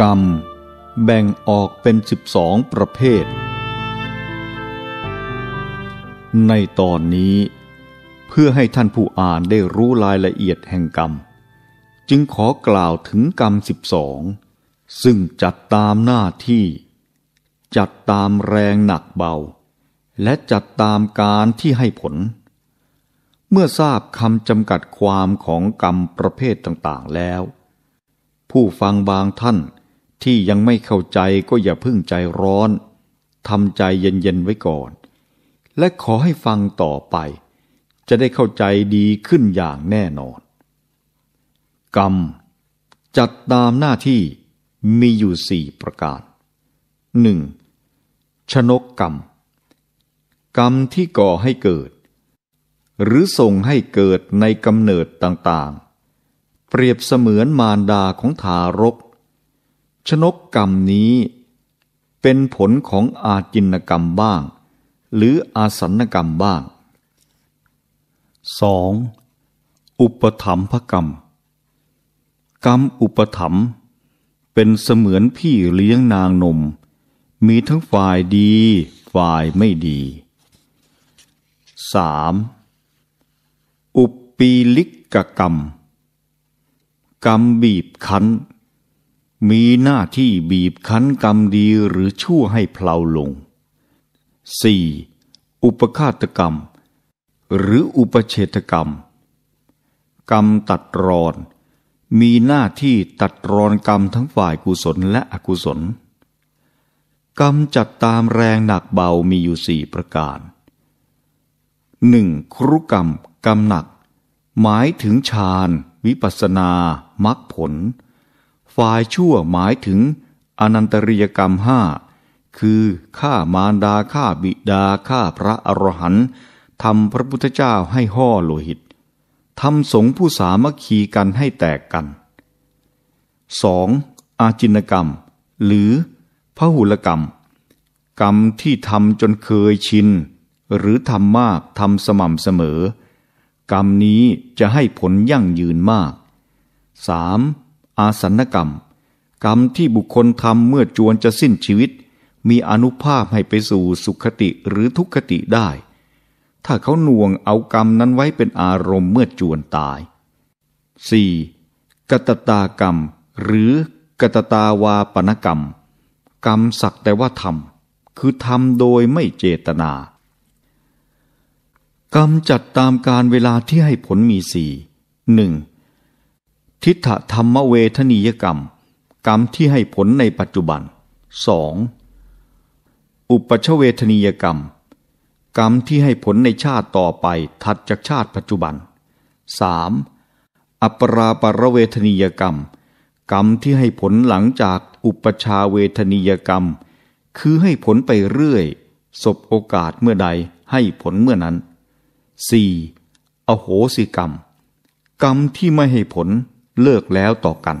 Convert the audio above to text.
กรรมแบ่งออกเป็นสิบองประเภท ในตอนนี้ เพื่อให้ท่านผู้อ่านได้รู้รายละเอียดแห่งกรรม จึงขอกล่าวถึงกรรมสิบองซึ่งจัดตามหน้าที่ จัดตามแรงหนักเบา และจัดตามการที่ให้ผล เมื่อทราบคำจำกัดความของกรรมประเภทต่างๆแล้ว ผู้ฟังบางท่านที่ยังไม่เข้าใจก็อย่าพึ่งใจร้อน ทำใจเย็นๆไว้ก่อน และขอให้ฟังต่อไป จะได้เข้าใจดีขึ้นอย่างแน่นอน กรรม จัดตามหน้าที่มีอยู่สี่ประการ 1. ชนกกรรม กรรมที่ก่อให้เกิด หรือส่งให้เกิดในกำเนิดต่างๆ เปรียบเสมือนมารดาของทารกชนกกรรมนี้เป็นผลของอาจินกรรมบ้าง หรืออาสันกรรมบ้าง 2. อุปถัมภกรรม กรรมอุปถัมภเป็นเสมือนพี่เลี้ยงนางนม มีทั้งฝ่ายดี ฝ่ายไม่ดี 3. อุปปีลิกกกรรม กรรมบีบคั้นมีหน้าที่บีบคั้นกรรมดีหรือชั่วให้เพลาลง 4. อุปฆาตกรรม หรืออุปเชตกรรมกรรมตัดรอน มีหน้าที่ตัดรอนกรรมทั้งฝ่ายกุศลและอกุศล กรรมจัดตามแรงหนักเบามีอยู่สี่ประการ 1. ครุกรรมกรรมหนัก หมายถึงฌานวิปัสสนามรรคผลฝ่ายชั่วหมายถึงอนันตริยกรรมห้าคือฆ่ามารดาฆ่าบิดาฆ่าพระอรหันต์ทำพระพุทธเจ้าให้ห่อโลหิตทำสงผู้สามัคคีกันให้แตกกัน 2. อาจินกรรม หรือพหุลกรรม กรรมที่ทำจนเคยชิน หรือทำมากทำสม่ำเสมอ กรรมนี้จะให้ผลยั่งยืนมาก 3. อาสันกรรม กรรมที่บุคคลทำเมื่อจวนจะสิ้นชีวิต มีอนุภาพให้ไปสู่สุขติหรือทุกขติได้ ถ้าเขาหน่วงเอากรรมนั้นไว้เป็นอารมณ์เมื่อจวนตาย 4. กตตากรรมหรือ กตตาวาปนกรรมกรรมสักแต่ว่าทำคือทำโดยไม่เจตนา กรรมจัดตามการเวลาที่ให้ผลมีสี่หนึ่งทิฏฐธรรมเวทนิยกรรมกรรมที่ให้ผลในปัจจุบัน 2. อุปชเวทนิยกรรม กรรมที่ให้ผลในชาติต่อไปถัดจากชาติปัจจุบัน 3. อัปราปรเวทนิยกรรม กรรมที่ให้ผลหลังจากอุปชาเวทนิยกรรม คือให้ผลไปเรื่อยสบโอกาสเมื่อใดให้ผลเมื่อนั้น 4. อโหสิกรรม กรรมที่ไม่ให้ผลเลิกแล้วต่อกัน